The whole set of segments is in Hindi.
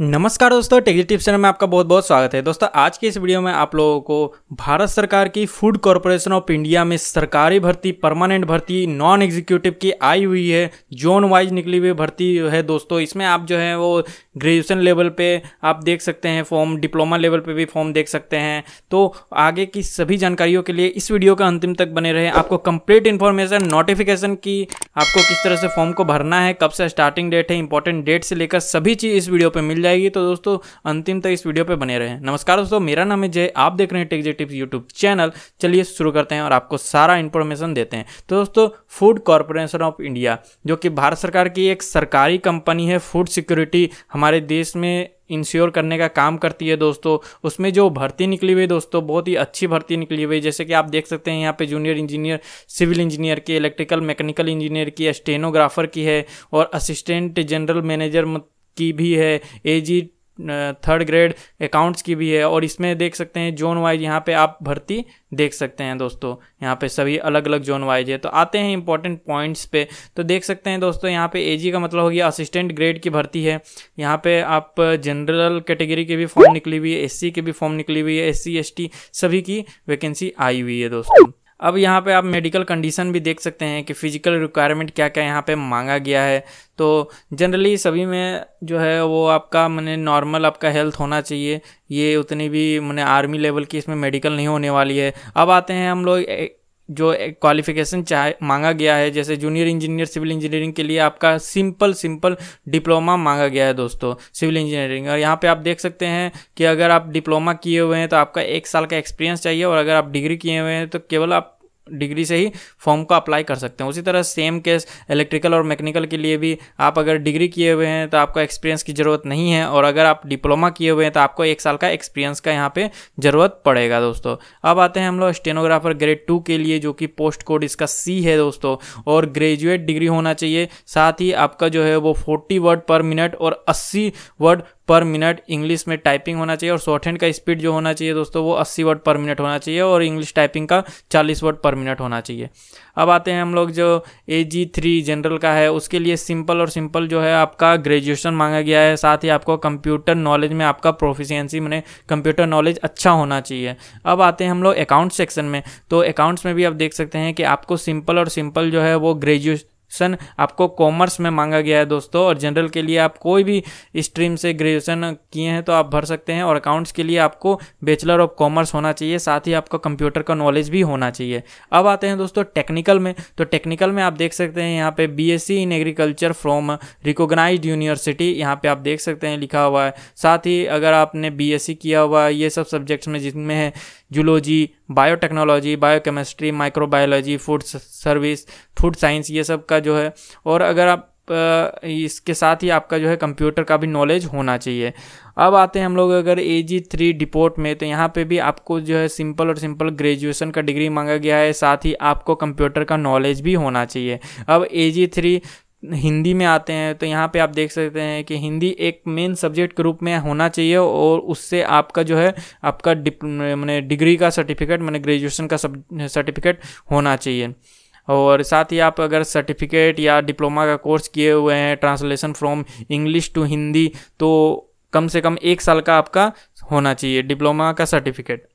नमस्कार दोस्तों टेक्जी टिप्स चैनल में आपका बहुत बहुत स्वागत है दोस्तों आज की इस वीडियो में आप लोगों को भारत सरकार की फूड कॉरपोरेशन ऑफ इंडिया में सरकारी भर्ती परमानेंट भर्ती नॉन एग्जीक्यूटिव की आई हुई है जोन वाइज निकली हुई भर्ती है दोस्तों इसमें आप जो है वो ग्रेजुएशन लेवल पे आप देख सकते हैं फॉर्म डिप्लोमा लेवल पर भी फॉर्म देख सकते हैं तो आगे की सभी जानकारियों के लिए इस वीडियो का अंतिम तक बने रहे आपको कंप्लीट इन्फॉर्मेशन नोटिफिकेशन की आपको किस तरह से फॉर्म को भरना है कब से स्टार्टिंग डेट है इंपॉर्टेंट डेट से लेकर सभी चीज़ इस वीडियो पर मिल जाएगी तो दोस्तों अंतिम तक इस वीडियो पर बने रहे नमस्कार दोस्तों मेरा नाम है जय आप देख रहे हैं tech J tips YouTube channel चलिए शुरू करते हैं और आपको सारा इन्फॉर्मेशन देते हैं तो दोस्तों फूड कॉरपोरेशन ऑफ इंडिया जो कि भारत सरकार की एक सरकारी कंपनी है फूड सिक्योरिटी हमारे देश में इंश्योर करने का काम करती है दोस्तों उसमें जो भर्ती निकली हुई दोस्तों बहुत ही अच्छी भर्ती निकली हुई जैसे कि आप देख सकते हैं यहाँ पे जूनियर इंजीनियर सिविल इंजीनियर की इलेक्ट्रिकल मैकेनिकल इंजीनियर की स्टेनोग्राफर की है और असिस्टेंट जनरल मैनेजर की भी है A G third grade accounts की भी है और इसमें देख सकते हैं जोन वाइज यहाँ पे आप भर्ती देख सकते हैं दोस्तों यहाँ पे सभी अलग अलग जोन वाइज है तो आते हैं इंपॉर्टेंट पॉइंट्स पे तो देख सकते हैं दोस्तों यहाँ पे एजी का मतलब हो गया असिस्टेंट ग्रेड की भर्ती है यहाँ पे आप जनरल कैटेगरी की भी फॉर्म निकली हुई है एस की भी फॉर्म निकली हुई है एस सी सभी की वैकेंसी आई हुई है दोस्तों अब यहाँ पे आप मेडिकल कंडीशन भी देख सकते हैं कि फ़िज़िकल रिक्वायरमेंट क्या क्या यहाँ पे मांगा गया है तो जनरली सभी में जो है वो आपका मैंने नॉर्मल आपका हेल्थ होना चाहिए ये उतनी भी मैंने आर्मी लेवल की इसमें मेडिकल नहीं होने वाली है अब आते हैं हम लोग जो क्वालिफिकेशन चाहे मांगा गया है जैसे जूनियर इंजीनियर सिविल इंजीनियरिंग के लिए आपका सिंपल सिंपल डिप्लोमा मांगा गया है दोस्तों सिविल इंजीनियरिंग और यहाँ पे आप देख सकते हैं कि अगर आप डिप्लोमा किए हुए हैं तो आपका एक साल का एक्सपीरियंस चाहिए और अगर आप डिग्री किए हुए हैं तो केवल आप डिग्री से ही फॉर्म को अप्लाई कर सकते हैं उसी तरह सेम केस इलेक्ट्रिकल और मैकेनिकल के लिए भी आप अगर डिग्री किए हुए हैं तो आपको एक्सपीरियंस की ज़रूरत नहीं है और अगर आप डिप्लोमा किए हुए हैं तो आपको एक साल का एक्सपीरियंस का यहाँ पे ज़रूरत पड़ेगा दोस्तों अब आते हैं हम लोग स्टेनोग्राफर ग्रेड टू के लिए जो कि पोस्ट कोड इसका सी है दोस्तों और ग्रेजुएट डिग्री होना चाहिए साथ ही आपका जो है वो फोर्टी वर्ड पर मिनट और अस्सी वर्ड पर मिनट इंग्लिश में टाइपिंग होना चाहिए और शॉर्ट हैंड का स्पीड जो होना चाहिए दोस्तों वो 80 वर्ड पर मिनट होना चाहिए और इंग्लिश टाइपिंग का 40 वर्ड पर मिनट होना चाहिए अब आते हैं हम लोग जो ए जी थ्री जनरल का है उसके लिए सिंपल और सिंपल जो है आपका ग्रेजुएशन मांगा गया है साथ ही आपको कंप्यूटर नॉलेज में आपका प्रोफिशियंसी मैंने कंप्यूटर नॉलेज अच्छा होना चाहिए अब आते हैं हम लोग अकाउंट सेक्शन में तो अकाउंट्स में भी आप देख सकते हैं कि आपको सिंपल और सिंपल जो है वो ग्रेजुएशन सन आपको कॉमर्स में मांगा गया है दोस्तों और जनरल के लिए आप कोई भी स्ट्रीम से ग्रेजुएशन किए हैं तो आप भर सकते हैं और अकाउंट्स के लिए आपको बैचलर ऑफ कॉमर्स होना चाहिए साथ ही आपका कंप्यूटर का नॉलेज भी होना चाहिए अब आते हैं दोस्तों टेक्निकल में तो टेक्निकल में आप देख सकते हैं यहाँ पे B in agriculture from recognise university यहाँ पे आप देख सकते हैं लिखा हुआ है साथ ही अगर आपने बी किया हुआ है ये सब सब्जेक्ट्स में जिसमें है zoology biotechnology biochemistry microbiology food service food science ये सब का जो है और अगर आप इसके साथ ही आपका जो है कंप्यूटर का भी नॉलेज होना चाहिए अब आते हैं हम लोग अगर ए जी थ्री डिपोर्ट में तो यहाँ पे भी आपको जो है सिंपल और सिंपल ग्रेजुएशन का डिग्री मांगा गया है साथ ही आपको कंप्यूटर का नॉलेज भी होना चाहिए अब ए जी थ्री हिंदी में आते हैं तो यहाँ पे आप देख सकते हैं कि हिंदी एक मेन सब्जेक्ट के रूप में होना चाहिए और उससे आपका जो है आपका मैंने डिग्री का सर्टिफिकेट मैंने ग्रेजुएशन का सर्टिफिकेट होना चाहिए और साथ ही आप अगर सर्टिफिकेट या डिप्लोमा का कोर्स किए हुए हैं translation from English to Hindi तो कम से कम एक साल का आपका होना चाहिए डिप्लोमा का सर्टिफिकेट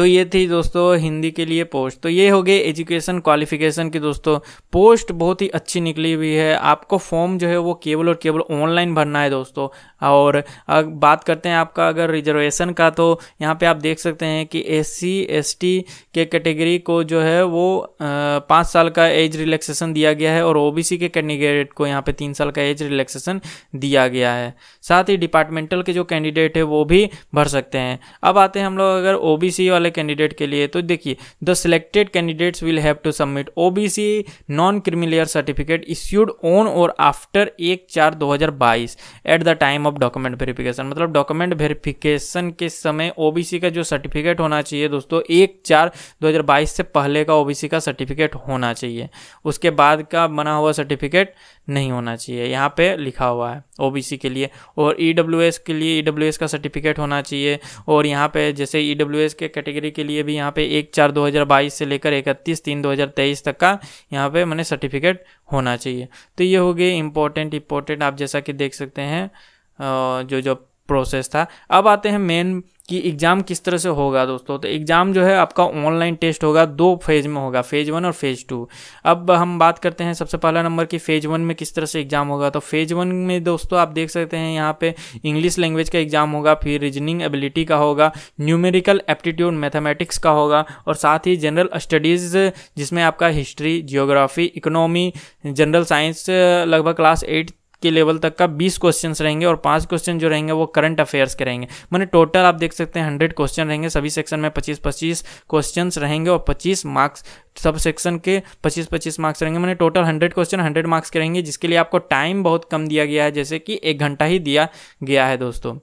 तो ये थी दोस्तों हिंदी के लिए पोस्ट तो ये हो गई एजुकेशन क्वालिफिकेशन की दोस्तों पोस्ट बहुत ही अच्छी निकली हुई है आपको फॉर्म जो है वो केवल और केवल ऑनलाइन भरना है दोस्तों और अब बात करते हैं आपका अगर रिजर्वेशन का तो यहाँ पे आप देख सकते हैं कि एस सी के कैटेगरी को जो है वो पाँच साल का एज रिलैक्सेशन दिया गया है और ओ के कैंडिडेट को यहाँ पे तीन साल का एज रिलैक्सेशन दिया गया है साथ ही डिपार्टमेंटल के जो कैंडिडेट है वो भी भर सकते हैं अब आते हैं हम लोग अगर ओ वाले वाले कैंडिडेट के लिए तो देखिए the selected candidates will have to submit OBC non creamy layer certificate issued on or after एक चार 2022 at the time of document verification मतलब डॉक्यूमेंट वेरिफिकेशन के समय ओबीसी का जो सर्टिफिकेट होना चाहिए दोस्तों एक चार 2022 से पहले का ओबीसी का सर्टिफिकेट होना चाहिए उसके बाद का बना हुआ सर्टिफिकेट नहीं होना चाहिए यहाँ पे लिखा हुआ है ओबीसी के लिए और ईडब्ल्यूएस e के लिए ईडब्ल्यूएस e का सर्टिफिकेट होना चाहिए और यहाँ पे जैसे ईडब्ल्यूएस e के कैटेगरी कैटेगरी के लिए भी यहाँ पे एक चार 2022 से लेकर इकतीस तीन 2023 तक का यहाँ पे मैंने सर्टिफिकेट होना चाहिए तो ये हो गए इम्पोर्टेंट इम्पोर्टेंट आप जैसा कि देख सकते हैं जो जो प्रोसेस था अब आते हैं मेन कि एग्ज़ाम किस तरह से होगा दोस्तों तो एग्ज़ाम जो है आपका ऑनलाइन टेस्ट होगा दो फेज़ में होगा फेज़ वन और फेज़ टू अब हम बात करते हैं सबसे पहला नंबर की फ़ेज़ वन में किस तरह से एग्ज़ाम होगा तो फेज़ वन में दोस्तों आप देख सकते हैं यहाँ पे इंग्लिश लैंग्वेज का एग्ज़ाम होगा फिर रीजनिंग एबिलिटी का होगा न्यूमेरिकल एप्टीट्यूड मैथमेटिक्स का होगा और साथ ही जनरल स्टडीज़ जिसमें आपका history geography economy general science लगभग क्लास एट के लेवल तक का बीस क्वेश्चन रहेंगे और पाँच क्वेश्चन जो रहेंगे वो करंट अफेयर्स के रहेंगे मैंने टोटल आप देख सकते हैं हंड्रेड क्वेश्चन रहेंगे सभी सेक्शन में पच्चीस पच्चीस क्वेश्चन रहेंगे और पच्चीस मार्क्स सब सेक्शन के 25-25 मार्क्स रहेंगे मैंने टोटल 100 क्वेश्चन 100 मार्क्स के रहेंगे जिसके लिए आपको टाइम बहुत कम दिया गया है जैसे कि एक घंटा ही दिया गया है दोस्तों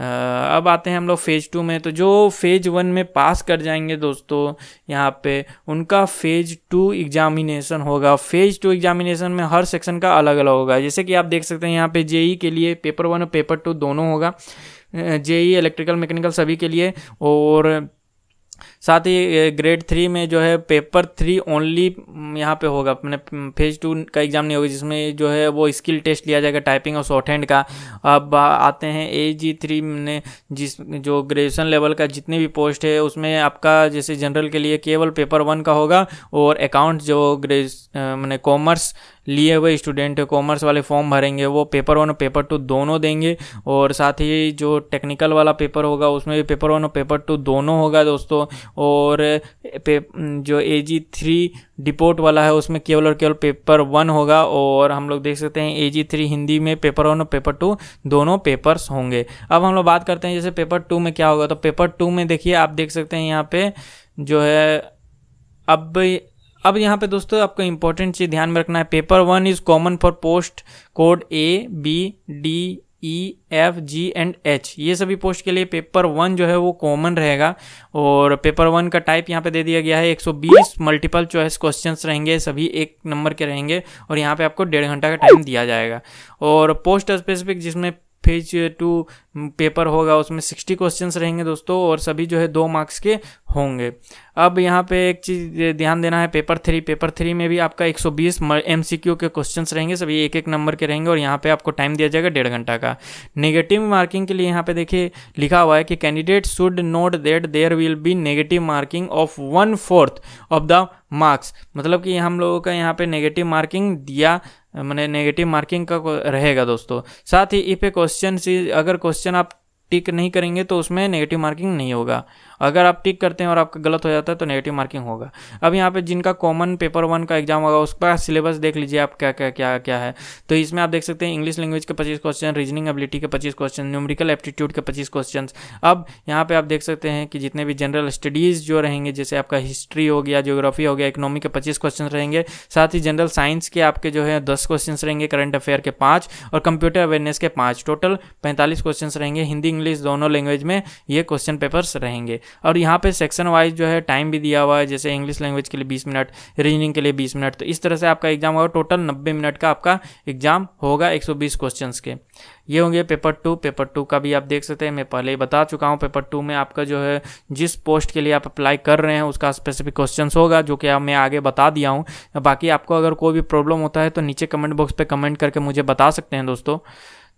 अब आते हैं हम लोग फेज़ टू में तो जो फेज़ वन में पास कर जाएंगे दोस्तों यहाँ पे उनका फेज़ टू एग्जामिनेशन होगा फेज़ टू एग्जामिनेशन में हर सेक्शन का अलग अलग होगा जैसे कि आप देख सकते हैं यहाँ पे जेई e के लिए पेपर वन और पेपर टू दोनों होगा जेई इलेक्ट्रिकल मैकेनिकल सभी के लिए और साथ ही ग्रेड थ्री में जो है पेपर थ्री ओनली यहाँ पे होगा अपने फेज टू का एग्ज़ाम नहीं होगा जिसमें जो है वो स्किल टेस्ट लिया जाएगा टाइपिंग और शॉर्ट हैंड का अब आते हैं ए जी थ्री ने जिस जो ग्रेजुएसन लेवल का जितनी भी पोस्ट है उसमें आपका जैसे जनरल के लिए केवल पेपर वन का होगा और अकाउंट जो ग्रेज मैंने कॉमर्स लिए हुए स्टूडेंट कॉमर्स वाले फॉर्म भरेंगे वो पेपर वन और पेपर टू दोनों देंगे और साथ ही जो टेक्निकल वाला पेपर होगा उसमें भी पेपर वन और पेपर टू दोनों होगा दोस्तों और जो ए जी थ्री डिपोर्ट वाला है उसमें केवल और केवल पेपर वन होगा और हम लोग देख सकते हैं ए जी थ्री हिंदी में पेपर वन और पेपर टू दोनों पेपर्स होंगे अब हम लोग बात करते हैं जैसे पेपर टू में क्या होगा तो पेपर टू में देखिए आप देख सकते हैं यहाँ पे जो है अब अब यहाँ पे दोस्तों आपको इम्पोर्टेंट चीज़ ध्यान में रखना है paper one is common for post code A B D E F G and H ये सभी पोस्ट के लिए पेपर वन जो है वो कॉमन रहेगा और पेपर वन का टाइप यहाँ पे दे दिया गया है 120 मल्टीपल चॉइस क्वेश्चंस रहेंगे सभी एक नंबर के रहेंगे और यहाँ पे आपको डेढ़ घंटा का टाइम दिया जाएगा और पोस्ट स्पेसिफिक जिसमें पेज टू पेपर होगा उसमें सिक्सटी क्वेश्चंस रहेंगे दोस्तों और सभी जो है दो मार्क्स के होंगे अब यहाँ पे एक चीज़ ध्यान देना है पेपर थ्री पेपर थ्री में भी आपका 120 सौ बीस एम के क्वेश्चंस रहेंगे सभी एक एक नंबर के रहेंगे और यहाँ पे आपको टाइम दिया जाएगा डेढ़ घंटा का नेगेटिव मार्किंग के लिए यहाँ पे देखिए लिखा हुआ है कि candidate should note that there will be negative marking of one fourth of the marks मतलब कि हम लोगों का यहाँ पे नेगेटिव मार्किंग दिया मैंने नेगेटिव मार्किंग का रहेगा दोस्तों साथ ही इफ ए क्वेश्चन अगर क्वेश्चन आप टिक नहीं करेंगे तो उसमें नेगेटिव मार्किंग नहीं होगा अगर आप टिक करते हैं और आपका गलत हो जाता है तो नेगेटिव मार्किंग होगा अब यहाँ पे जिनका कॉमन पेपर वन का एग्जाम होगा उसका सिलेबस देख लीजिए आप क्या क्या क्या क्या है तो इसमें आप देख सकते हैं इंग्लिश लैंग्वेज के पच्चीस क्वेश्चन रीजनिंग एबिलिटी के पच्चीस क्वेश्चन न्यूमरिकल एप्टीट्यूड के पच्चीस क्वेश्चन अब यहाँ पे आप देख सकते हैं कि जितने भी जनरल स्टडीज़ जो रहेंगे जैसे आपका हिस्ट्री हो गया जियोग्राफी हो गया इकोनॉमी के पच्चीस क्वेश्चन रहेंगे साथ ही जनरल साइंस के आपके जो है दस क्वेश्चन रहेंगे करंट अफेयर के पाँच और कंप्यूटर अवेयरनेस के पाँच टोटल पैंतालीस क्वेश्चन रहेंगे हिंदी इंग्लिश दोनों लैंग्वेज में ये क्वेश्चन पेपर्स रहेंगे और यहाँ पे सेक्शन वाइज जो है टाइम भी दिया हुआ है जैसे इंग्लिश लैंग्वेज के लिए बीस मिनट रीजनिंग के लिए बीस मिनट तो इस तरह से आपका एग्जाम होगा टोटल नब्बे मिनट का आपका एग्जाम होगा एक क्वेश्चन के ये होंगे पेपर टू पेपर टू का भी आप देख सकते हैं मैं पहले ही बता चुका हूँ पेपर टू में आपका जो है जिस पोस्ट के लिए आप अप्लाई कर रहे हैं उसका स्पेसिफिक क्वेश्चन होगा जो कि मैं आगे बता दिया हूँ बाकी आपको अगर कोई भी प्रॉब्लम होता है तो नीचे कमेंट बॉक्स पर कमेंट करके मुझे बता सकते हैं दोस्तों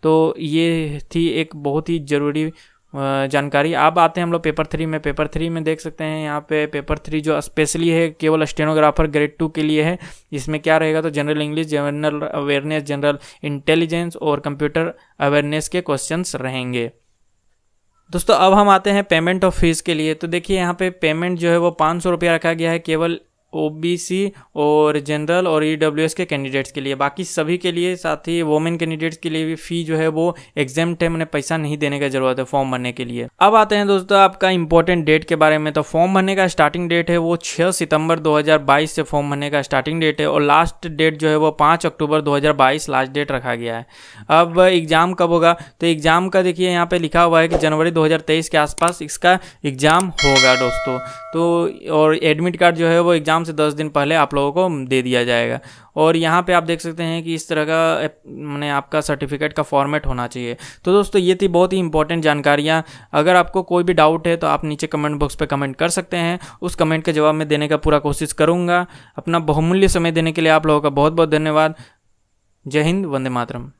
तो ये थी एक बहुत ही ज़रूरी जानकारी अब आते हैं हम लोग पेपर थ्री में पेपर थ्री में देख सकते हैं यहाँ पे पेपर थ्री जो स्पेशली है केवल स्टेनोग्राफर ग्रेड टू के लिए है इसमें क्या रहेगा तो general English general awareness general intelligence और कंप्यूटर अवेयरनेस के क्वेश्चंस रहेंगे दोस्तों अब हम आते हैं पेमेंट ऑफ फीस के लिए तो देखिए यहाँ पे पेमेंट जो है वो पाँच सौ रुपया रखा गया है केवल ओबीसी और जनरल और ईडब्ल्यूएस e के कैंडिडेट्स के लिए बाकी सभी के लिए साथ ही वोमेन कैंडिडेट्स के लिए भी फ़ी जो है वो एग्जाम टाइम उन्हें पैसा नहीं देने का ज़रूरत है फॉर्म भरने के लिए अब आते हैं दोस्तों आपका इंपॉर्टेंट डेट के बारे में तो फॉर्म भरने का स्टार्टिंग डेट है वो छः सितंबर दो से फॉर्म भरने का स्टार्टिंग डेट है और लास्ट डेट जो है वो पाँच अक्टूबर दो लास्ट डेट रखा गया है अब एग्ज़ाम कब होगा तो एग्ज़ाम का देखिए यहाँ पर लिखा हुआ है कि जनवरी दो के आसपास इसका एग्ज़ाम होगा दोस्तों तो और एडमिट कार्ड जो है वो एग्ज़ाम से दस दिन पहले आप लोगों को दे दिया जाएगा और यहाँ पे आप देख सकते हैं कि इस तरह का मैंने आपका सर्टिफिकेट का फॉर्मेट होना चाहिए तो दोस्तों ये थी बहुत ही इंपॉर्टेंट जानकारियाँ अगर आपको कोई भी डाउट है तो आप नीचे कमेंट बॉक्स पर कमेंट कर सकते हैं उस कमेंट के जवाब में देने का पूरा कोशिश करूँगा अपना बहुमूल्य समय देने के लिए आप लोगों का बहुत बहुत धन्यवाद जय हिंद वंदे मातरम